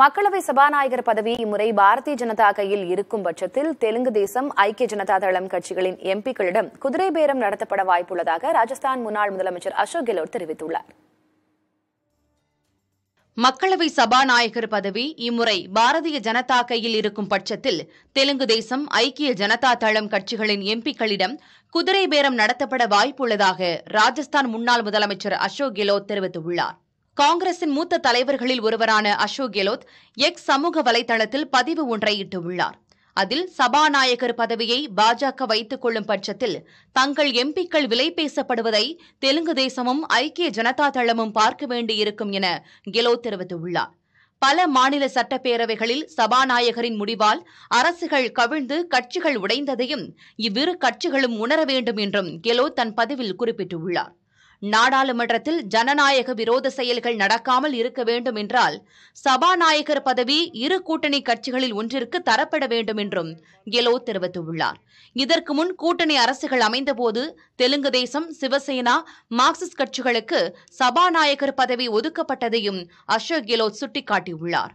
மக்களவை சபாநாயகர் பதவி இம்முறை பாரதிய ஜனதா கையில் இருக்கும் பட்சத்தில் தெலுங்கு தேசம் ஐக்கிய ஜனதா தளம் கட்சிகளின் எம்பிக்களிடம் குதிரை பேரம் நடத்தப்பட வாய்ப்புள்ளதாக ராஜஸ்தான் முன்னாள் முதலமைச்சர் அசோக் கெலோட் தெரிவித்துள்ளார் மக்களவை சபாநாயகர் பதவி இம்முறை பாரதிய ஜனதா கையில் இருக்கும் பட்சத்தில் தெலுங்கு தேசம் ஐக்கிய ஜனதா தளம் கட்சிகளின் எம்பிக்களிடம் குதிரை பேரம் நடத்தப்பட வாய்ப்புள்ளதாக ராஜஸ்தான் முன்னாள் முதலமைச்சர் அசோக் கெலோட் தெரிவித்துள்ளார் காங்கிரசின் மூத்த தலைவர்களில் ஒருவரான அசோக் கெலோத் எக்ஸ் சமூக வலைதளத்தில் பதிவு ஒன்றை இட்டுள்ளார் அதில் சபாநாயகர் பதவியை பாஜக வைத்துக் கொள்ளும் பட்சத்தில் தங்கள் எம்பிக்கள் விலை பேசப்படுவதை தெலுங்கு தேசமும் ஐக்கிய ஜனதா தளமும் பார்க்க வேண்டியிருக்கும் என கெலோத் தெரிவித்துள்ளார் பல மாநில சட்டப்பேரவைகளில் சபாநாயகரின் முடிவால் அரசுகள் கவிழ்ந்து கட்சிகள் உடைந்ததையும் இவ்விரு கட்சிகளும் உணர வேண்டும் என்றும் கெலோத் தன் பதிவில் குறிப்பிட்டுள்ளார் நாடாளுமன்றத்தில் ஜனநாயக விரோத செயல்கள் நடக்காமல் இருக்க வேண்டும் என்றால் சபாநாயகர் பதவி இரு கூட்டணி கட்சிகளில் ஒன்றிற்கு தரப்பட வேண்டும் என்றும் கெலோ தெரிவித்துள்ளார் இதற்கு முன் கூட்டணி அரசுகள் அமைந்தபோது தெலுங்கு தேசம் சிவசேனா மார்க்சிஸ்ட் கட்சிகளுக்கு சபாநாயகர் பதவி ஒதுக்கப்பட்டதையும் அசோக் கெலோத் சுட்டிக்காட்டியுள்ளார்